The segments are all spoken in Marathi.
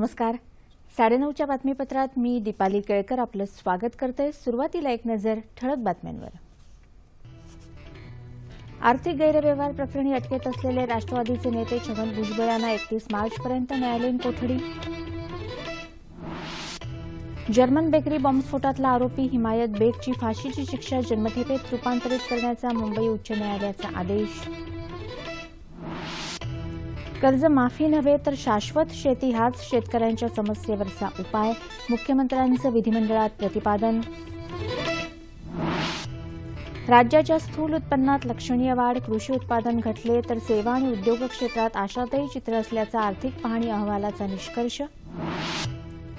नमस्कार साडेनऊच्या बातमीपत्रात मी दीपाली केळकर आपलं स्वागत करते सुरुवातीला एक नजर ठळक बातम्यांवर आर्थिक गैरव्यवहार प्रकरणी अटकेत असलेले राष्ट्रवादीचे नेते छगन भुजबळ यांना एकतीस मार्चपर्यंत न्यायालयीन कोठडी जर्मन बेकरी बॉम्बस्फोटातला आरोपी हिमायत बेगची फाशीची शिक्षा जन्मठेपेत रूपांतरित करण्याचा मुंबई उच्च न्यायालयाचा आदेश माफी नव्हे तर शाश्वत शेती हाच शेतकऱ्यांच्या समस्येवरचा उपाय मुख्यमंत्र्यांचं विधिमंडळात प्रतिपादन राज्याच्या स्थूल उत्पन्नात लक्षणीय वाढ कृषी उत्पादन घटले तर सेवा आणि उद्योग क्षेत्रात आशादायी चित्र असल्याचा आर्थिक पाहणी अहवालाचा निष्कर्ष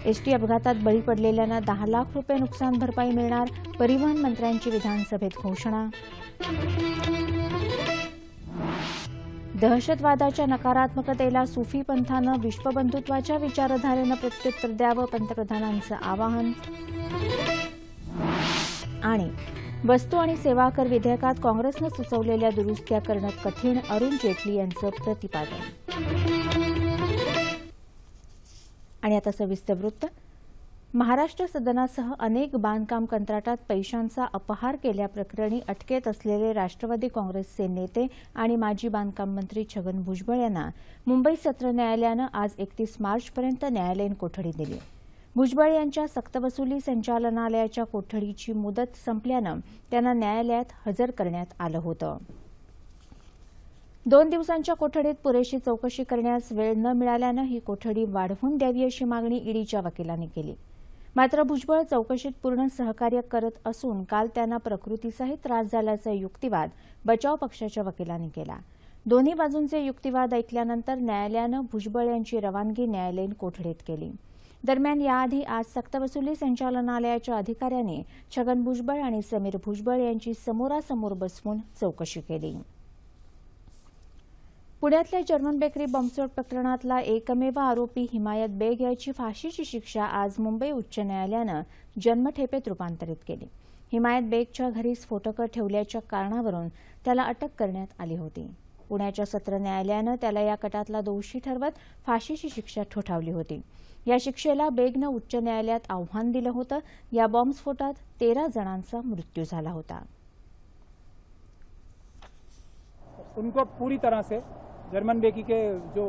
एसटी अपघातात बळी पडलेल्यांना दहा लाख रुपये नुकसान भरपाई मिळणार परिवहन मंत्र्यांची विधानसभेत घोषणा दहशतवादाच्या नकारात्मकतेला सुफी पंथानं विश्वबंधुत्वाच्या विचारधारेनं प्रत्युत्तर द्यावं पंतप्रधानांचं आवाहन आणि वस्तू आणि सेवा कर विधेयकात काँग्रेसनं सुचवलेल्या दुरुस्त्या करणं कठीण अरुण जेटली यांचं प्रतिपादन आणि आता सविस्तर वृत्त महाराष्ट्र सदनासह अनेक बांधकाम कंत्राटात पैशांचा अपहार केल्याप्रकरणी अटकेत असलेले राष्ट्रवादी काँग्रेसचे नेते आणि माजी बांधकाम मंत्री छगन भुजबळ यांना मुंबई सत्र न्यायालयानं आज एकतीस मार्चपर्यंत न्यायालयीन कोठडी दिली भुजबळ यांच्या सक्तवसुली संचालनालयाच्या कोठडीची मुदत संपल्यानं त्यांना न्यायालयात हजर करण्यात आलं होतं दोन दिवसांच्या कोठडीत पुरेशी चौकशी करण्यास वेळ न मिळाल्यानं ही कोठडी वाढवून द्यावी अशी मागणी ईडीच्या वकिलांनी केली मात्र भुजबळ चौकशीत पूर्ण सहकार्य करत असून काल त्यांना प्रकृतीसहित त्रास झाल्याचा युक्तिवाद बचाव पक्षाच्या वकिलांनी केला दोन्ही बाजूंचे युक्तिवाद ऐकल्यानंतर न्यायालयानं भुजबळ यांची रवानगी न्यायालयीन कोठडीत केली दरम्यान याआधी आज सक्तवसुली संचालनालयाच्या अधिकाऱ्यांनी छगन भुजबळ आणि समीर भुजबळ यांची समोरासमोर बसवून चौकशी केली पुण्यातल्या जर्मन बेकरी बॉम्बस्फोट प्रकरणातला एकमेव आरोपी हिमायत बेग याची फाशीची शिक्षा आज मुंबई उच्च न्यायालयानं जन्मठेपेत रूपांतरित केली हिमायत बेगच्या घरी स्फोटकं ठेवल्याच्या कारणावरून त्याला अटक करण्यात आली होती पुण्याच्या सत्र न्यायालयानं त्याला या कटातला दोषी ठरवत फाशीची शिक्षा ठोठावली होती या शिक्षेला बेगनं उच्च न्यायालयात आव्हान दिलं होतं या बॉम्बस्फोटात तेरा जणांचा मृत्यू झाला होता उनको पूरी तरह से जर्मन बेकी के जो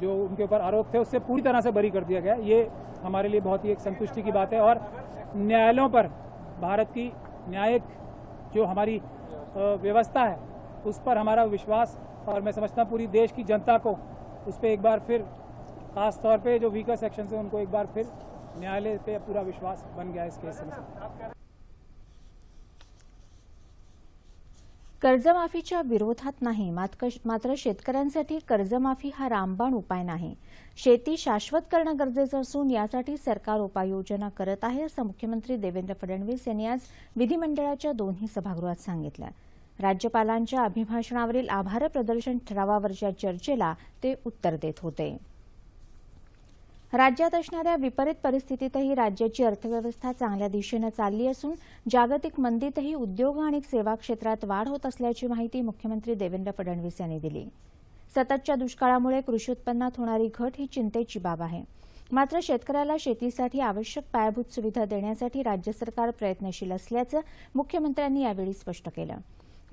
जो उनके ऊपर आरोप थे उससे पूरी तरह से बरी कर दिया गया ये हमारे लिए बहुत ही एक संतुष्टि की बात है और न्यायालयों पर भारत की न्यायिक जो हमारी व्यवस्था है उस पर हमारा विश्वास और मैं समझता हूँ पूरी देश की जनता को उस पर एक बार फिर खास तौर पे जो वीकर सेक्शन से उनको एक बार फिर न्यायालय पे पूरा विश्वास बन गया इस केस में कर्जमाफीच्या विरोधात नाही मात्र शेतकऱ्यांसाठी कर्जमाफी हा रामबाण उपाय नाही शेती शाश्वत करणं गरजेचं असून यासाठी सरकार उपाययोजना करत आहे असं मुख्यमंत्री देवेंद्र फडणवीस यांनी आज विधिमंडळाच्या दोन्ही सभागृहात सांगितलं राज्यपालांच्या अभिभाषणावरील आभार प्रदर्शन ठरावावरच्या चर्चेला ते उत्तर देत होते राज्यात असणाऱ्या विपरीत परिस्थितीतही राज्याची अर्थव्यवस्था चांगल्या दिशेनं चालली असून जागतिक मंदीतही उद्योग आणि सेवा क्षेत्रात वाढ होत असल्याची माहिती मुख्यमंत्री देवेंद्र फडणवीस यांनी दिली सततच्या दुष्काळामुळे कृषी उत्पन्नात होणारी घट ही चिंतेची बाब आहे मात्र शेतकऱ्याला शेतीसाठी आवश्यक पायाभूत सुविधा देण्यासाठी राज्य सरकार प्रयत्नशील असल्याचं मुख्यमंत्र्यांनी यावेळी स्पष्ट केलं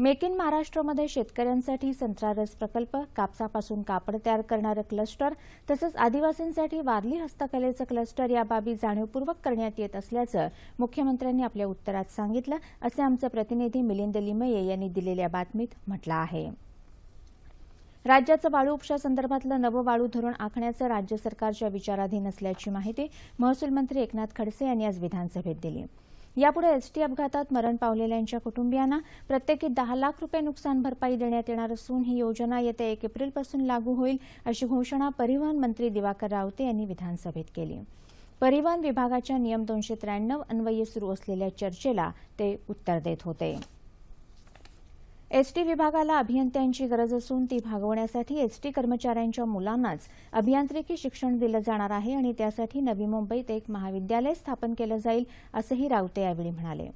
मेक इन महाराष्ट्रमध्ये शेतकऱ्यांसाठी संत्रारस प्रकल्प कापसापासून कापड तयार करणारं क्लस्टर तसंच आदिवासींसाठी वारली हस्तकलेचं क्लस्टर या बाबी जाणीवपूर्वक करण्यात येत असल्याचं मुख्यमंत्र्यांनी आपल्या उत्तरात सांगितलं असे आमचे प्रतिनिधी मिलिंद लिमये यांनी दिलेल्या बातमीत म्हटलं आहे राज्याचं वाळू उपशासंदर्भातलं नवं वाळू धोरण आखण्याचं राज्य सरकारच्या विचाराधीन असल्याची माहिती महसूल मंत्री एकनाथ खडसे यांनी आज विधानसभेत दिली यापुढे एसटी अपघातात मरण पावलेल्यांच्या कुटुंबियांना प्रत्येकी दहा लाख रुपये नुकसान भरपाई देण्यात येणार असून ही योजना येत्या एक एप्रिलपासून लागू होईल अशी घोषणा परिवहन मंत्री दिवाकर रावते यांनी विधानसभेत केली परिवहन विभागाच्या नियम दोनशे त्र्याण्णव अन्वये सुरू असलेल्या चर्चेला ते उत्तर देत होते एसटी विभागाला अभियंत्यांची गरज असून ती भागवण्यासाठी एसटी कर्मचाऱ्यांच्या मुलांनाच अभियांत्रिकी शिक्षण दिलं जाणार आहे आणि त्यासाठी नवी मुंबईत एक महाविद्यालय स्थापन केलं जाईल असंही रावते यावेळी म्हणाले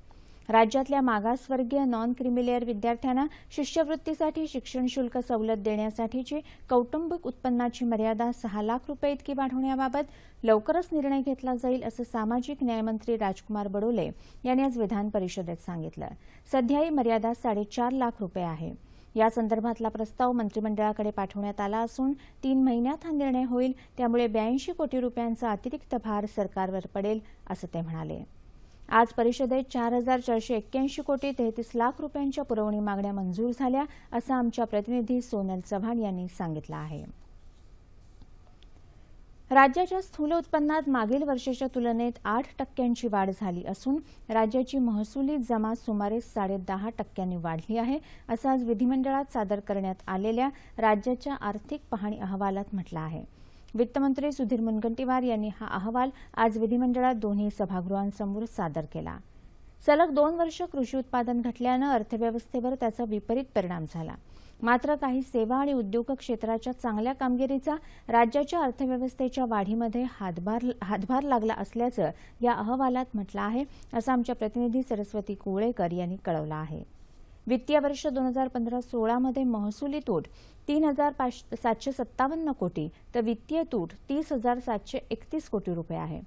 राज्यातल्या मागासवर्गीय नॉन क्रिमिलेअर विद्यार्थ्यांना शिष्यवृत्तीसाठी शिक्षण शुल्क सवलत देण्यासाठीची कौटुंबिक उत्पन्नाची मर्यादा सहा लाख रुपये इतकी वाढवण्याबाबत लवकरच निर्णय घेतला जाईल असं सामाजिक न्यायमंत्री राजकुमार बडोले यांनी आज विधान परिषदेत सांगितलं सध्या ही मर्यादा साडेचार लाख रुपये आहे या संदर्भातला प्रस्ताव मंत्रिमंडळाकडे पाठवण्यात आला असून तीन महिन्यात हा निर्णय होईल त्यामुळे ब्याऐंशी कोटी रुपयांचा अतिरिक्त भार सरकारवर पडेल असं ते म्हणाले आज परिषदेत चार हजार चारशे एक्क्याऐंशी कोटी तेहतीस लाख रुपयांच्या पुरवणी मागण्या मंजूर झाल्या असं आमच्या प्रतिनिधी सोनल चव्हाण यांनी सांगितलं आहे राज्याच्या स्थूल उत्पन्नात मागील वर्षाच्या तुलनेत आठ टक्क्यांची वाढ झाली असून राज्याची महसुली जमा सुमारे साडेदहा टक्क्यांनी वाढली आहे असं आज विधिमंडळात सादर करण्यात आलेल्या राज्याच्या आर्थिक पाहणी अहवालात म्हटलं आहे वित्तमंत्री सुधीर मुनगंटीवार यांनी हा अहवाल आज विधिमंडळात दोन्ही सभागृहांसमोर सादर केला सलग दोन वर्ष कृषी उत्पादन घटल्यानं अर्थव्यवस्थेवर त्याचा विपरीत परिणाम झाला मात्र काही सेवा आणि उद्योग क्षेत्राच्या चांगल्या कामगिरीचा राज्याच्या अर्थव्यवस्थेच्या वाढीमध्ये हातभार हातभार लागला असल्याचं या अहवालात म्हटलं आहे असं आमच्या प्रतिनिधी सरस्वती कुवळेकर यांनी कळवलं आहे वित्तीय वर्ष दोन हजार पंधरा सोळामध्ये महसुली तूट तीन हजार पाच सातशे सत्तावन्न कोटी तर वित्तीय तूट तीस हजार सातशे एकतीस कोटी रुपये आहे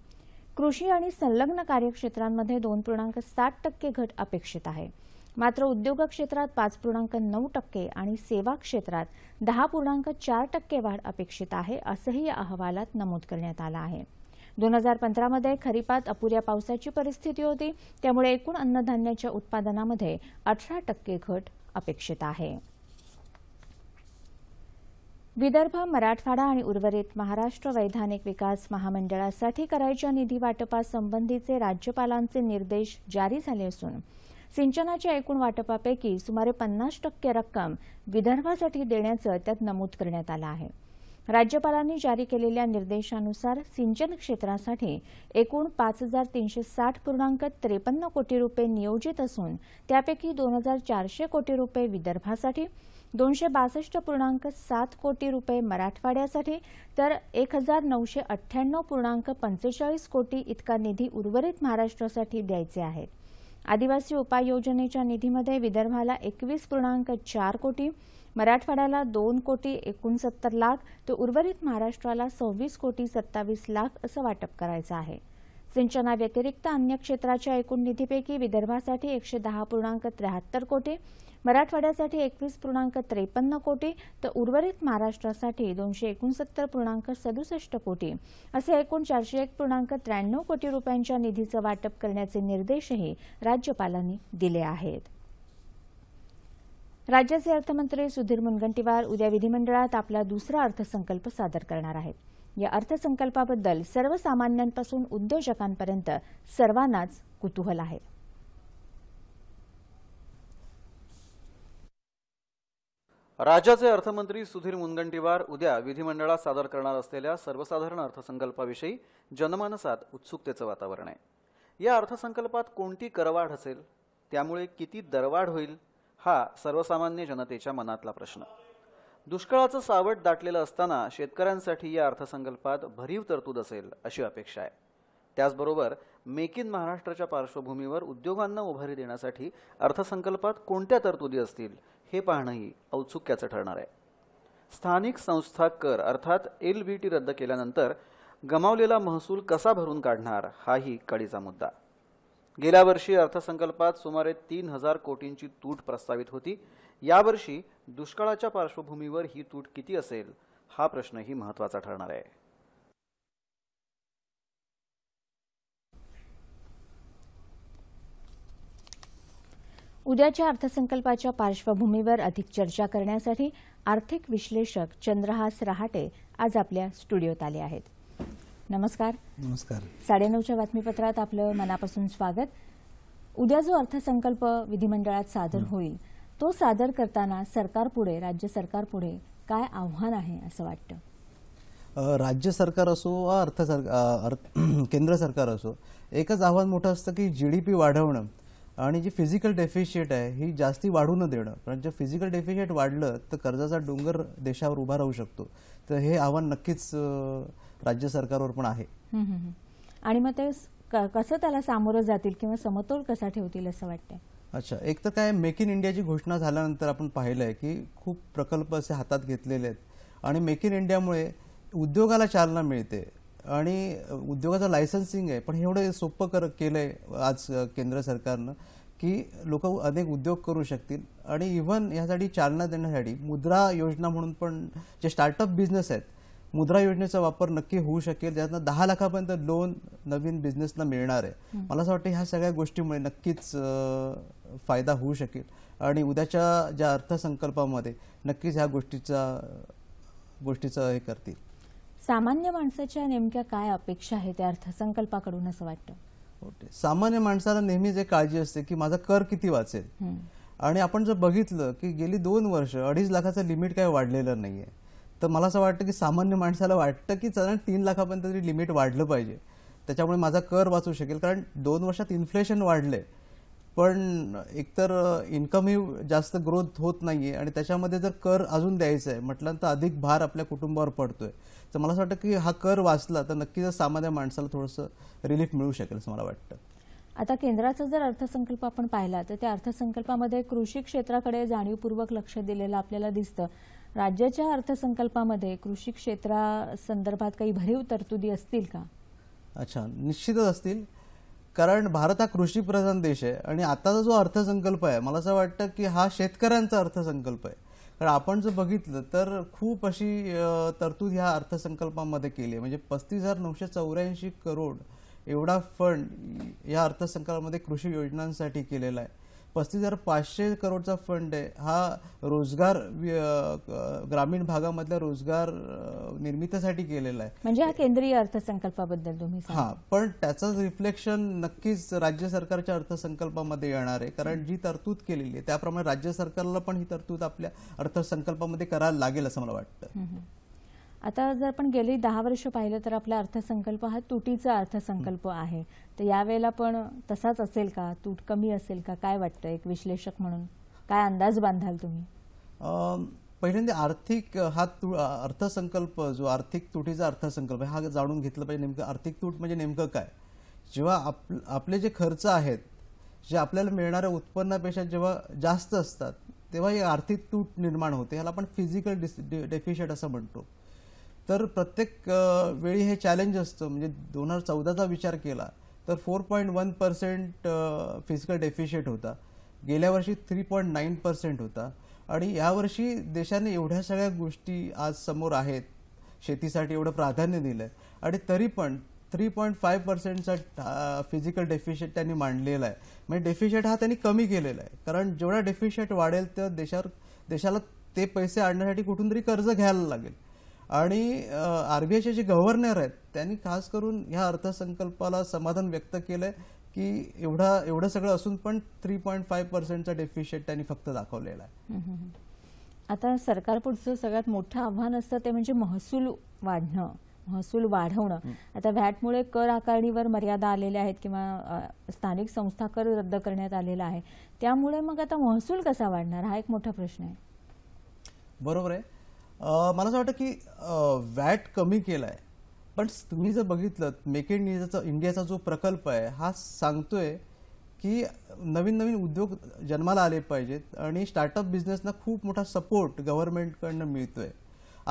कृषी आणि संलग्न कार्यक्षेत्रांमध्ये दोन पूर्णांक सात टक्के घट अपेक्षित आहे मात्र उद्योग क्षेत्रात पाच पूर्णांक नऊ टक्के आणि सेवा क्षेत्रात दहा पूर्णांक चार टक्के वाढ अपेक्षित आहे असंही या अहवालात नमूद करण्यात आलं आहे दोन हजार पंधरामध्ये खरीपात अपुऱ्या पावसाची परिस्थिती होती त्यामुळे एकूण अन्नधान्याच्या उत्पादनामध्ये अठरा टक्के घट अपेक्षित आहे विदर्भ मराठवाडा आणि उर्वरित महाराष्ट्र वैधानिक विकास महामंडळासाठी करायच्या निधी वाटपासंबंधीचे राज्यपालांचे निर्देश जारी झाले असून सिंचनाच्या एकूण वाटपापैकी सुमारे पन्नास टक्के रक्कम विदर्भासाठी देण्याचं त्यात नमूद करण्यात आलं आहे राज्यपालांनी जारी केलेल्या निर्देशानुसार सिंचन क्षेत्रासाठी एकूण पाच हजार तीनशे साठ पूर्णांक त्रेपन्न कोटी रुपये नियोजित असून त्यापैकी दोन हजार चारशे कोटी रुपये विदर्भासाठी दोनशे बासष्ट पूर्णांक सात कोटी रुपये मराठवाड्यासाठी तर एक हजार नऊशे अठ्ठ्याण्णव पूर्णांक पंचेचाळीस कोटी इतका निधी उर्वरित महाराष्ट्रासाठी द्यायचे आहेत आदिवासी उपाययोजनेच्या निधीमध्ये विदर्भाला एकवीस पूर्णांक चार कोटी मराठवाड्याला दोन कोटी एकोणसत्तर लाख तर उर्वरित महाराष्ट्राला सव्वीस कोटी सत्तावीस लाख असं वाटप करायचं आहे सिंचनाव्यतिरिक्त अन्य क्षेत्राच्या एकूण निधीपैकी विदर्भासाठी एकशे दहा पूर्णांक त्र्याहत्तर कोटी मराठवाड्यासाठी एकवीस पूर्णांक त्रेपन्न कोटी तर उर्वरित महाराष्ट्रासाठी दोनशे एकोणसत्तर पूर्णांक सदुसष्ट कोटी असे एकूण चारशे एक पूर्णांक त्र्याण्णव कोटी रुपयांच्या निधीचं वाटप करण्याचे निर्देशही राज्यपालांनी दिले आहेत राज्याचे अर्थमंत्री सुधीर मुनगंटीवार उद्या विधिमंडळात आपला दुसरा अर्थसंकल्प सादर करणार आहेत या अर्थसंकल्पाबद्दल सर्वसामान्यांपासून उद्योजकांपर्यंत सर्वांनाच कुतूहल आहे राज्याचे अर्थमंत्री सुधीर मुनगंटीवार उद्या विधिमंडळात सादर करणार असलेल्या सर्वसाधारण अर्थसंकल्पाविषयी जनमानसात उत्सुकतेचं वातावरण आहे या अर्थसंकल्पात कोणती करवाढ असेल त्यामुळे किती दरवाढ होईल हा सर्वसामान्य जनतेच्या मनातला प्रश्न दुष्काळाचं सावट दाटलेलं असताना शेतकऱ्यांसाठी या अर्थसंकल्पात भरीव तरतूद असेल अशी अपेक्षा आहे त्याचबरोबर मेक इन महाराष्ट्राच्या पार्श्वभूमीवर उद्योगांना उभारी देण्यासाठी अर्थसंकल्पात कोणत्या तरतुदी असतील हे पाहणंही औत्सुक्याचं ठरणार आहे स्थानिक संस्था कर अर्थात एल टी रद्द केल्यानंतर गमावलेला महसूल कसा भरून काढणार हाही कडीचा मुद्दा गेल्या वर्षी अर्थसंकल्पात सुमारे तीन हजार कोटींची तूट प्रस्तावित होती यावर्षी दुष्काळाच्या पार्श्वभूमीवर ही तूट किती असेल हा प्रश्नही महत्वाचा ठरणार आहे उद्याच्या अर्थसंकल्पाच्या पार्श्वभूमीवर अधिक चर्चा करण्यासाठी आर्थिक विश्लेषक चंद्रहास रहाटे आज आपल्या स्टुडिओत आले आहेत नमस्कार नमस्कार साडेनऊच्या बातमीपत्रात आपलं मनापासून स्वागत उद्या जो अर्थसंकल्प विधिमंडळात सादर होईल तो सादर करताना सरकारपुढे राज्य सरकारपुढे काय आव्हान आहे असं वाटतं राज्य सरकार असो वा अर्थ केंद्र सरकार असो एकच आव्हान मोठं असतं की जी डी पी वाढवणं आणि जी फिजिकल डेफिशिएट आहे ही जास्ती वाढू न देणं कारण जर फिजिकल डेफिशिएट वाढलं तर कर्जाचा डोंगर देशावर उभा राहू शकतो तर हे आव्हान नक्कीच राज्य सरकारवर पण आहे आणि मग ते कसं त्याला सामोरं जातील किंवा समतोल कसा ठेवतील असं वाटतं अच्छा एक तर काय मेक इन इंडियाची घोषणा झाल्यानंतर आपण पाहिलं आहे की खूप प्रकल्प असे हातात घेतलेले आहेत आणि मेक इन इंडियामुळे उद्योगाला चालना मिळते आणि उद्योगाचं लायसन्सिंग आहे पण एवढं सोपं कर केलं आहे आज केंद्र सरकारनं की लोक अनेक उद्योग करू शकतील आणि इव्हन यासाठी चालना देण्यासाठी मुद्रा योजना म्हणून पण जे स्टार्टअप बिझनेस आहेत मुद्रा योजनेचा वापर नक्की होऊ शकेल ज्यातनं दहा लाखापर्यंत लोन नवीन बिझनेसला मिळणार आहे मला असं वाटतं ह्या सगळ्या गोष्टीमुळे नक्कीच फायदा होऊ शकेल आणि उद्याच्या ज्या अर्थसंकल्पामध्ये नक्कीच ह्या गोष्टीचा गोष्टीचं हे करतील सामान्य माणसाच्या नेमक्या काय अपेक्षा आहे त्या अर्थसंकल्पाकडून असं वाटतं सामान्य माणसाला नेहमी जे काळजी असते की माझा कर किती वाचेल आणि आपण जर बघितलं की गेली दोन वर्ष अडीच लाखाचं लिमिट काय वाढलेलं नाहीये तर मला असं वाटतं की सामान्य माणसाला वाटतं की चला तीन लाखापर्यंत तरी लिमिट वाढलं पाहिजे त्याच्यामुळे माझा कर वाचू शकेल कारण दोन वर्षात इन्फ्लेशन वाढलंय पण एकतर इन्कमही जास्त ग्रोथ होत नाही आहे आणि त्याच्यामध्ये जर कर अजून द्यायचा आहे म्हटलं तर अधिक भार आपल्या कुटुंबावर पडतो आहे तर मला असं वाटतं की हा कर वाचला तर नक्कीच सामान्य माणसाला थोडंसं रिलीफ मिळू शकेल असं मला वाटतं आता केंद्राचा जर अर्थसंकल्प आपण पाहिला तर त्या अर्थसंकल्पामध्ये कृषी क्षेत्राकडे जाणीवपूर्वक लक्ष दिलेलं आपल्याला दिसतं राज्याच्या अर्थसंकल्पामध्ये कृषी क्षेत्रासंदर्भात काही भरीव तरतुदी असतील का अच्छा निश्चितच असतील कारण भारत हा कृषीप्रधान देश आहे आणि आताचा जो अर्थसंकल्प आहे मला असं वाटतं की हा शेतकऱ्यांचा अर्थसंकल्प आहे कारण आपण जर बघितलं तर खूप अशी तरतूद ह्या अर्थसंकल्पामध्ये केली आहे म्हणजे पस्तीस हजार नऊशे चौऱ्याऐंशी करोड एवढा फंड या अर्थसंकल्पामध्ये कृषी योजनांसाठी केलेला आहे पस्तीस हजार पाचशे करोडचा फंड आहे हा रोजगार ग्रामीण भागामधल्या रोजगार निर्मितीसाठी केलेला आहे म्हणजे हा केंद्रीय अर्थसंकल्पाबद्दल तुम्ही हा पण त्याचं रिफ्लेक्शन नक्कीच राज्य सरकारच्या अर्थसंकल्पामध्ये येणार आहे कारण जी तरतूद केलेली आहे त्याप्रमाणे राज्य सरकारला पण ही तरतूद आपल्या अर्थसंकल्पामध्ये करायला लागेल असं मला वाटतं आता जर आपण गेली दहा वर्ष पाहिलं तर आपला अर्थसंकल्प हा तुटीचा अर्थसंकल्प आहे तर यावेळेला पण तसाच असेल का तूट कमी असेल का काय वाटतं एक विश्लेषक म्हणून काय अंदाज बांधाल तुम्ही पहिल्यांदा आर्थिक हा अर्थसंकल्प जो आर्थिक तुटीचा अर्थसंकल्प हा जाणून घेतलं पाहिजे नेमकं आर्थिक तूट म्हणजे नेमकं काय जेव्हा आपले जे खर्च आहेत जे आपल्याला मिळणाऱ्या उत्पन्नापेक्षा जेव्हा जास्त असतात तेव्हा ही आर्थिक तूट निर्माण होते ह्याला आपण फिजिकल डेफिशियट असं म्हणतो तर प्रत्येक वेळी हे चॅलेंज असतं म्हणजे दोन हजार चौदाचा विचार केला तर four point one percent physical deficit होता गेल्या वर्षी थ्री पॉईंट नाईन पर्सेंट होता आणि यावर्षी देशाने एवढ्या सगळ्या गोष्टी आज समोर आहेत शेतीसाठी एवढं प्राधान्य दिलं आहे आणि तरी पण थ्री पॉईंट फाय पर्सेंटचा फिजिकल डेफिशिट त्यांनी मांडलेला आहे म्हणजे डेफिशिट हा त्यांनी कमी केलेला आहे कारण जेवढा डेफिशिट वाढेल तेव्हा देशावर देशाला ते पैसे आणण्यासाठी कुठून तरी कर्ज घ्यायला लागेल आणि आर बी आयचे जे गव्हर्नर आहेत त्यांनी खास करून ह्या अर्थसंकल्पाला समाधान व्यक्त केलं आहे की एवढा एवढं सगळं असून पण थ्री पॉईंट फाय पर्सेंटचा डेफिशिट त्यांनी फक्त दाखवलेला आहे आता सरकार पुढचं सगळ्यात मोठं आव्हान असतं ते म्हणजे महसूल वाढणं महसूल वाढवणं आता व्हॅटमुळे कर आकारणीवर मर्यादा आलेल्या आहेत किंवा स्थानिक संस्था कर रद्द करण्यात आलेला आहे त्यामुळे मग आता महसूल कसा वाढणार हा एक मोठा प्रश्न आहे बरोबर आहे मला असं वाटतं की वॅट कमी केला आहे पण तुम्ही जर बघितलं मेक इन इंडियाचा इंडियाचा जो प्रकल्प आहे हा सांगतोय की नवीन नवीन उद्योग जन्माला आले पाहिजेत आणि स्टार्टअप बिझनेसना खूप मोठा सपोर्ट गव्हर्नमेंटकडनं मिळतोय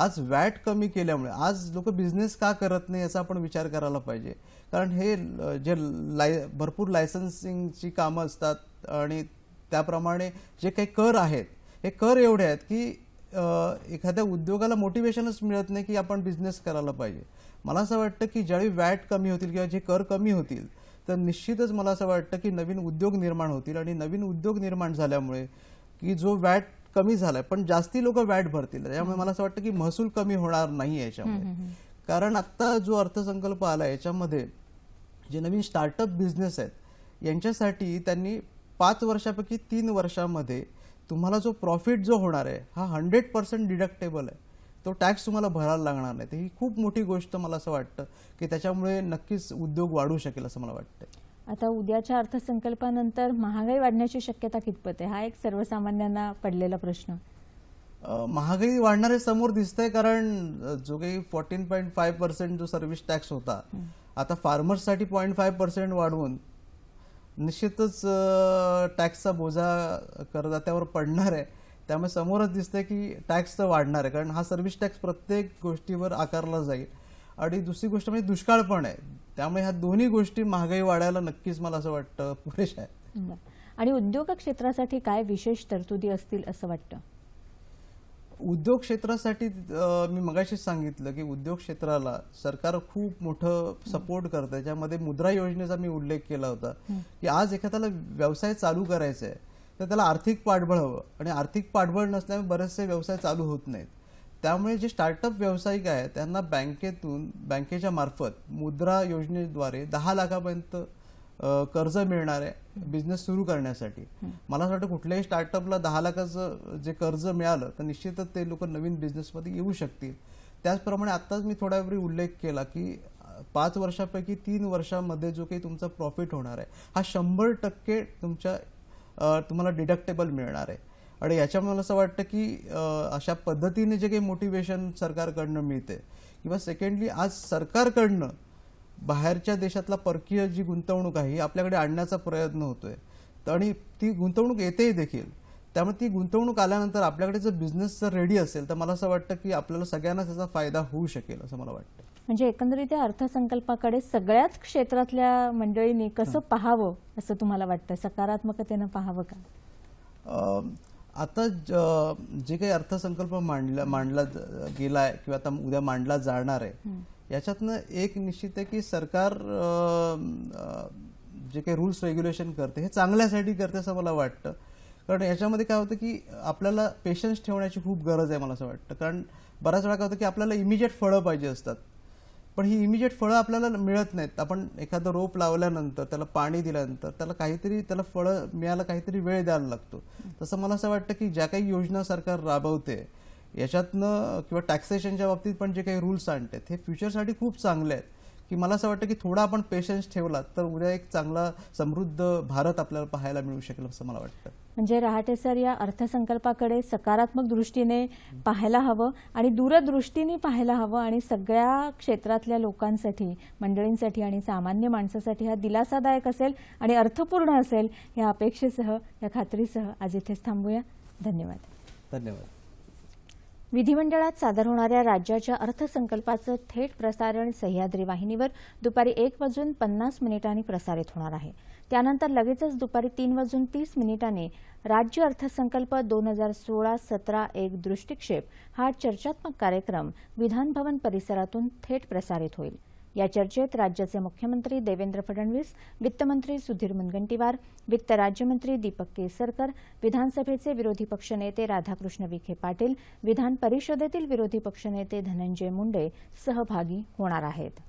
आज वॅट कमी केल्यामुळे आज लोक बिझनेस का करत नाही याचा आपण विचार करायला पाहिजे कारण हे जे लाय भरपूर लायसन्सिंगची कामं असतात आणि त्याप्रमाणे जे काही कर आहेत हे कर एवढे आहेत की एखाद्या उद्योगाला मोटिवेशनच मिळत नाही की आपण बिझनेस करायला पाहिजे मला असं वाटतं की ज्यावेळी वॅट कमी होतील किंवा जे कर कमी होतील तर निश्चितच मला असं वाटतं की नवीन उद्योग निर्माण होतील आणि नवीन उद्योग निर्माण झाल्यामुळे की जो वॅट कमी झालाय पण जास्ती लोक वॅट भरतील त्यामुळे मला असं वाटतं की महसूल कमी होणार नाही याच्यामुळे कारण आत्ता जो अर्थसंकल्प आला याच्यामध्ये जे नवीन स्टार्टअप बिझनेस आहेत यांच्यासाठी त्यांनी पाच वर्षापैकी तीन वर्षामध्ये तुम्हाला जो प्रॉफिट जो होणार आहे हा हंड्रेड पर्सेंट डिडक्टेबल आहे तो टॅक्स तुम्हाला भरायला लागणार नाही तर ही खूप मोठी गोष्ट मला असं वाटतं की त्याच्यामुळे नक्कीच उद्योग वाढू शकेल असं मला वाटतं आता उद्याच्या अर्थसंकल्पानंतर महागाई वाढण्याची शक्यता कितपत आहे हा एक सर्वसामान्यांना पडलेला प्रश्न महागाई वाढणारे समोर दिसतंय कारण जो काही फोर्टीन पॉईंट फाय पर्सेंट जो सर्व्हिस टॅक्स होता आता फार्मर्ससाठी पॉईंट फाय पर्सेंट वाढवून निश्चितच टॅक्सचा बोजा करदात्यावर पडणार आहे त्यामुळे समोरच दिसतंय की टॅक्स तर वाढणार आहे कारण हा सर्व्हिस टॅक्स प्रत्येक गोष्टीवर आकारला जाईल आणि दुसरी गोष्ट म्हणजे दुष्काळ पण आहे त्यामुळे ह्या दोन्ही गोष्टी महागाई वाढायला नक्कीच मला असं वाटतं पुरेशा आहे आणि उद्योग क्षेत्रासाठी काय विशेष तरतुदी असतील असं वाटतं उद्योग क्षेत्रासाठी मी मगाशीच सांगितलं की उद्योग क्षेत्राला सरकार खूप मोठं सपोर्ट करतं ज्यामध्ये मुद्रा योजनेचा मी उल्लेख केला होता की आज एखाद्याला व्यवसाय चालू करायचा आहे तर त्याला आर्थिक पाठबळ हवं आणि आर्थिक पाठबळ नसल्यामुळे बरेचसे व्यवसाय चालू होत नाहीत त्यामुळे जे स्टार्टअप व्यावसायिक आहेत त्यांना बँकेतून बँकेच्या मार्फत मुद्रा योजनेद्वारे दहा लाखापर्यंत कर्ज मिळणार आहे बिझनेस सुरू करण्यासाठी मला असं वाटतं कुठल्याही स्टार्टअपला दहा लाखाचं जे कर्ज मिळालं तर निश्चितच ते लोक नवीन बिझनेसमध्ये येऊ शकतील त्याचप्रमाणे आत्ताच मी वेळी उल्लेख केला की पाच वर्षापैकी तीन वर्षामध्ये जो काही तुमचा प्रॉफिट होणार आहे हा शंभर टक्के तुमच्या तुम्हाला डिडक्टेबल मिळणार आहे आणि याच्या मला असं वाटतं की अशा पद्धतीने जे काही मोटिवेशन सरकारकडनं मिळते किंवा सेकंडली आज सरकारकडनं बाहेरच्या देशातला परकीय जी गुंतवणूक आहे आपल्याकडे आणण्याचा प्रयत्न होतोय आणि ती गुंतवणूक येतेही देखील त्यामुळे ती गुंतवणूक आल्यानंतर आपल्याकडे जर बिझनेस जर रेडी असेल तर मला असं वाटतं की आपल्याला सगळ्यांना त्याचा फायदा होऊ शकेल असं मला वाटतं म्हणजे एकंदरीत या अर्थसंकल्पाकडे सगळ्याच क्षेत्रातल्या मंडळींनी कसं पाहावं असं तुम्हाला वाटतं सकारात्मकतेनं पाहावं का आता जे काही अर्थसंकल्प मांडला मांडला गेलाय किंवा आता उद्या मांडला जाणार आहे याच्यातनं एक निश्चित आहे की सरकार जे काही रूल्स रेग्युलेशन करते हे चांगल्यासाठी करते असं मला वाटतं कारण याच्यामध्ये काय होतं की आपल्याला पेशन्स ठेवण्याची खूप गरज आहे मला असं वाटतं कारण बऱ्याच वेळा काय होतं की आपल्याला इमिजिएट फळं पाहिजे असतात पण ही इमिजिएट फळं आपल्याला मिळत नाहीत आपण एखादं रोप लावल्यानंतर त्याला पाणी दिल्यानंतर त्याला काहीतरी त्याला फळं मिळायला काहीतरी वेळ द्यायला लागतो तसं मला असं वाटतं की ज्या काही योजना सरकार राबवते याच्यातनं किंवा टॅक्सेशनच्या बाबतीत पण जे काही रूल्स आणतात हे फ्युचरसाठी खूप चांगले आहेत की मला असं वाटतं की थोडा आपण पेशन्स ठेवला तर उद्या एक चांगला समृद्ध भारत आपल्याला पाहायला मिळू शकेल असं मला वाटतं म्हणजे रहाटे सर या अर्थसंकल्पाकडे सकारात्मक दृष्टीने पाहायला हवं आणि दूरदृष्टीने पाहायला हवं आणि सगळ्या क्षेत्रातल्या लोकांसाठी मंडळींसाठी आणि सामान्य माणसासाठी हा दिलासादायक असेल आणि अर्थपूर्ण असेल या अपेक्षेसह या खात्रीसह आज इथेच थांबूया धन्यवाद धन्यवाद विधिमंडळात सादर होणाऱ्या राज्याच्या अर्थसंकल्पाचं थेट प्रसारण सह्याद्री वाहिनीवर दुपारी एक वाजून पन्नास मिनिटांनी प्रसारित होणार आहे त्यानंतर लगेचच दुपारी तीन वाजून तीस मिनिटांनी राज्य अर्थसंकल्प दोन हजार सोळा सतरा एक दृष्टिक्षेप हा चर्चात्मक कार्यक्रम विधानभवन परिसरातून थेट प्रसारित होईल या चर्चेत राज्याचे मुख्यमंत्री देवेंद्र फडणवीस वित्तमंत्री सुधीर मुनगंटीवार वित्त राज्यमंत्री दीपक केसरकर विधानसभेचे विरोधी पक्षनेते राधाकृष्ण विखे पाटील विधान परिषदेतील विरोधी पक्षनेते धनंजय मुंडे सहभागी होणार आहेत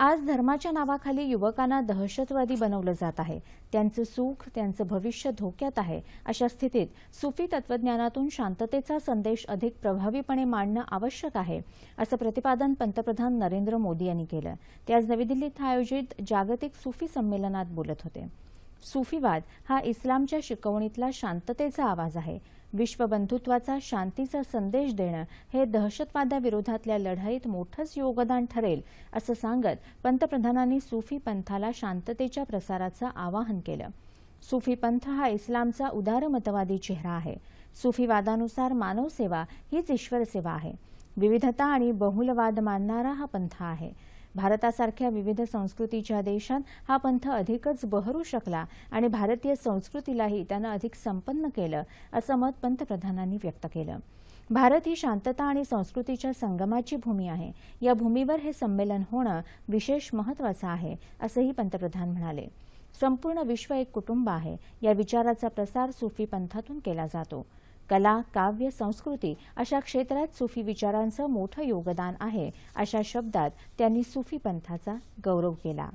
आज धर्माच्या नावाखाली युवकांना दहशतवादी बनवलं जात आहे त्यांचं सुख त्यांचं भविष्य धोक्यात आहे अशा स्थितीत सुफी तत्वज्ञानातून शांततेचा संदेश अधिक प्रभावीपणे मांडणं आवश्यक आहे असं प्रतिपादन पंतप्रधान नरेंद्र मोदी यांनी केलं ते आज नवी दिल्लीत आयोजित जागतिक सुफी संमेलनात बोलत होते सुफीवाद हा इस्लामच्या शिकवणीतला शांततेचा आवाज आहे विश्वबंधुत्वाचा शांतीचा संदेश देणं हे दहशतवादाविरोधातल्या लढाईत मोठंच योगदान ठरेल असं सांगत पंतप्रधानांनी सुफी पंथाला शांततेच्या प्रसाराचं आवाहन केलं सुफी पंथ हा इस्लामचा उदारमतवादी चेहरा आहे सुफीवादानुसार मानवसेवा हीच ईश्वरसेवा आहे विविधता आणि बहुलवाद मानणारा हा पंथ आहे भारतासारख्या विविध संस्कृतीच्या देशात हा पंथ अधिकच बहरू शकला आणि भारतीय संस्कृतीलाही त्यानं अधिक संपन्न केलं असं मत पंतप्रधानांनी व्यक्त केलं भारत ही शांतता आणि संस्कृतीच्या संगमाची भूमी आहे या भूमीवर हे संमेलन होणं विशेष महत्वाचं आहे असंही पंतप्रधान म्हणाले संपूर्ण विश्व एक कुटुंब आहे या विचाराचा प्रसार सुफी पंथातून केला जातो कला काव्य संस्कृती अशा क्षेत्रात सुफी विचारांचं मोठं योगदान आहे अशा शब्दात त्यांनी सुफी पंथाचा गौरव केला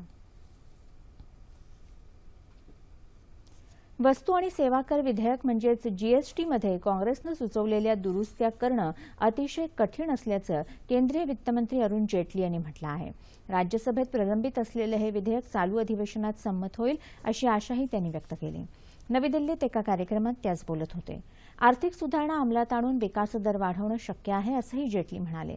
वस्तू आणि सेवा कर विधेयक म्हणजेच जीएसटीमध्ये काँग्रेसनं सुचवलेल्या दुरुस्त्या करणं अतिशय कठीण असल्याचं केंद्रीय वित्तमंत्री अरुण जेटली यांनी म्हटलं आहे राज्यसभेत प्रलंबित असलेलं हे विधेयक चालू अधिवेशनात संमत होईल अशी आशाही त्यांनी व्यक्त केली नवी दिल्लीत एका कार्यक्रमात त्याच बोलत होते आर्थिक सुधारणा अंमलात आणून दर वाढवणं शक्य आहे असंही जेटली म्हणाले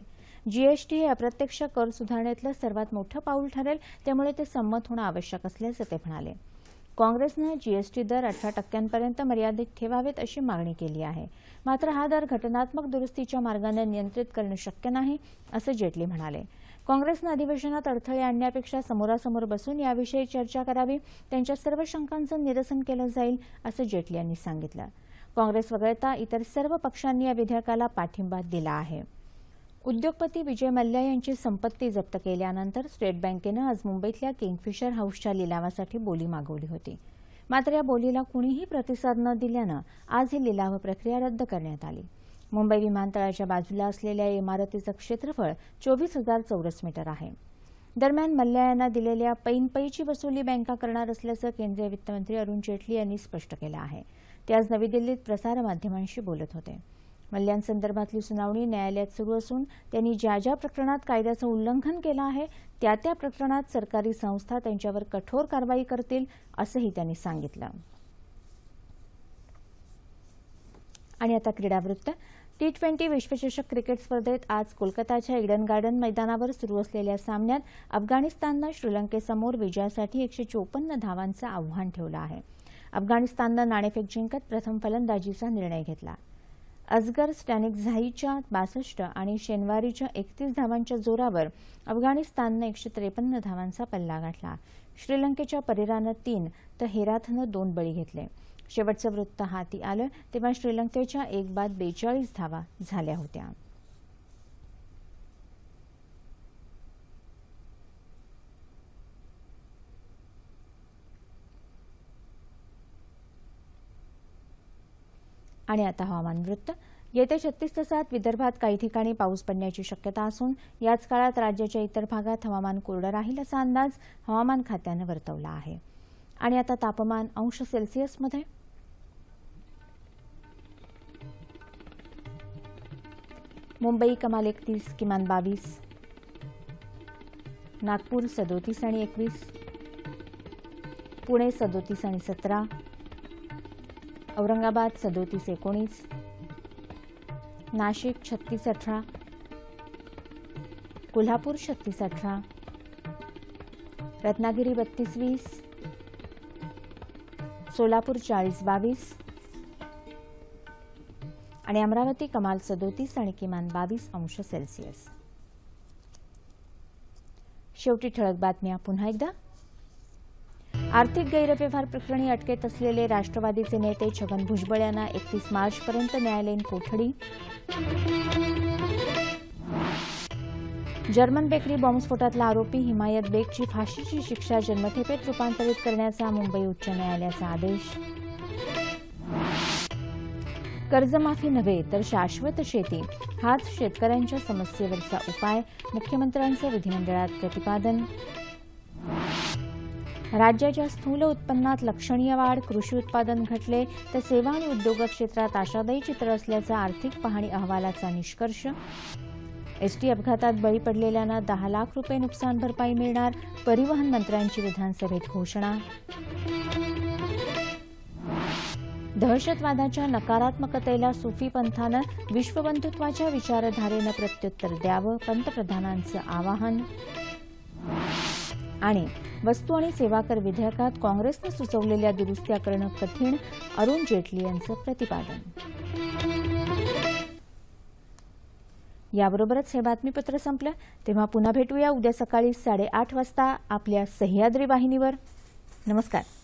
जीएसटी हे अप्रत्यक्ष कर सुधारणेतलं सर्वात मोठं पाऊल ठरेल त्यामुळे ते संमत होणं आवश्यक असल्याचं ते म्हणाले काँग्रेसनं जीएसटी दर अठरा टक्क्यांपर्यंत मर्यादित ठेवावेत अशी मागणी केली आहे मात्र हा दर घटनात्मक दुरुस्तीच्या मार्गाने नियंत्रित करणं शक्य नाही असं जेटली म्हणाले काँग्रेसनं अधिवेशनात अडथळे आणण्यापेक्षा समोरासमोर बसून याविषयी चर्चा करावी त्यांच्या सर्व शंकांचं निरसन केलं जाईल असं जेटली यांनी सांगितलं काँग्रेस वगळता इतर सर्व पक्षांनी या विधेयकाला पाठिंबा दिला आहे उद्योगपती विजय मल्ल्या यांची संपत्ती जप्त केल्यानंतर स्टेट बँकेनं आज मुंबईतल्या किंगफिशर हाऊसच्या लिलावासाठी बोली मागवली होती मात्र या बोलीला कुणीही प्रतिसाद न दिल्यानं आज ही लिलाव प्रक्रिया रद्द करण्यात आली मुंबई विमानतळाच्या बाजूला असलेल्या इमारतीचं क्षेत्रफळ चोवीस हजार चौरस मीटर आहे दरम्यान मल्ल्या यांना दिलेल्या पैनपैची वसुली बँका करणार असल्याचं केंद्रीय वित्तमंत्री अरुण जेटली यांनी स्पष्ट केलं आहे ते आज नवी दिल्लीत प्रसारमाध्यमांशी बोलत होते मल्ल्यांसंदर्भातली सुनावणी न्यायालयात सुरू असून त्यांनी ज्या ज्या प्रकरणात कायद्याचं उल्लंघन केलं आहे त्या त्या प्रकरणात सरकारी संस्था त्यांच्यावर कठोर कारवाई करतील असंही त्यांनी सांगितलं आणि आता क्रीडावृत्त टी ट्वेंटी विश्वचषक क्रिकेट स्पर्धेत आज कोलकाताच्या इडन गार्डन मैदानावर सुरू असलेल्या सामन्यात अफगाणिस्ताननं श्रीलंकेसमोर विजयासाठी एकशे चोपन्न धावांचं आव्हान ठेवलं आहे अफगाणिस्ताननं नाणेफेक जिंकत प्रथम फलंदाजीचा निर्णय घेतला अजगर स्टॅनिक झाईच्या बासष्ट आणि शेनवारीच्या एकतीस धावांच्या जोरावर अफगाणिस्ताननं एकशे त्रेपन्न धावांचा पल्ला गाठला श्रीलंकेच्या परिरानं तीन तर हेराथनं दोन बळी घेतले शेवटचं वृत्त हाती आलं तेव्हा श्रीलंकेच्या एक बाद बेचाळीस धावा झाल्या होत्या आणि आता हवामान वृत्त येत्या छत्तीस तासात विदर्भात काही ठिकाणी पाऊस पडण्याची शक्यता असून याच काळात राज्याच्या इतर भागात हवामान कोरडं राहील असा अंदाज हवामान खात्यानं वर्तवला आहे आणि आता तापमान अंश सेल्सिअसमध्ये मुंबई कमाल एकतीस किमान बावीस नागपूर सदोतीस आणि एकवीस पुणे सदोतीस आणि सतरा औरंगाबाद सदोतीस एकोणीस नाशिक छत्तीस अठरा कोल्हापूर छत्तीस अठरा रत्नागिरी बत्तीस वीस सोलापूर चाळीस बावीस आणि अमरावती कमाल सदोतीस आणि किमान बावीस अंश सेल्सिअस शेवटी ठळक बातम्या पुन्हा एकदा आर्थिक गैरव्यवहार प्रकरणी अटकेत असलेले राष्ट्रवादीचे नेते छगन भुजबळ यांना एकतीस मार्चपर्यंत न्यायालयीन कोठडी जर्मन बेकरी बॉम्बस्फोटातला आरोपी हिमायत बेगची फाशीची शिक्षा जन्मठेपेत रूपांतरित करण्याचा मुंबई उच्च न्यायालयाचा आदेश कर्जमाफी नव्हे तर शाश्वत शेती हाच शेतकऱ्यांच्या समस्येवरचा उपाय मुख्यमंत्र्यांचं विधिमंडळात प्रतिपादन राज्याच्या स्थूल उत्पन्नात लक्षणीय वाढ कृषी उत्पादन घटले तर सेवा आणि उद्योग क्षेत्रात आशादायी चित्र असल्याचा आर्थिक पाहणी अहवालाचा निष्कर्ष एसटी अपघातात बळी पडलेल्यांना दहा लाख रुपये नुकसान भरपाई मिळणार परिवहन मंत्र्यांची विधानसभेत घोषणा दहशतवादाच्या नकारात्मकतेला सुफी पंथानं विश्वबंधुत्वाच्या विचारधारेनं प्रत्युत्तर द्यावं पंतप्रधानांचं आवाहन आणि वस्तू आणि सेवा कर विधेयकात काँग्रेसनं सुचवलेल्या दुरुस्त्या करणं कठीण अरुण जेटली यांचं प्रतिपादन याबरोबरच हे बातमीपत्र संपलं तेव्हा पुन्हा भेटूया उद्या सकाळी साडेआठ वाजता आपल्या सह्याद्री वाहिनीवर नमस्कार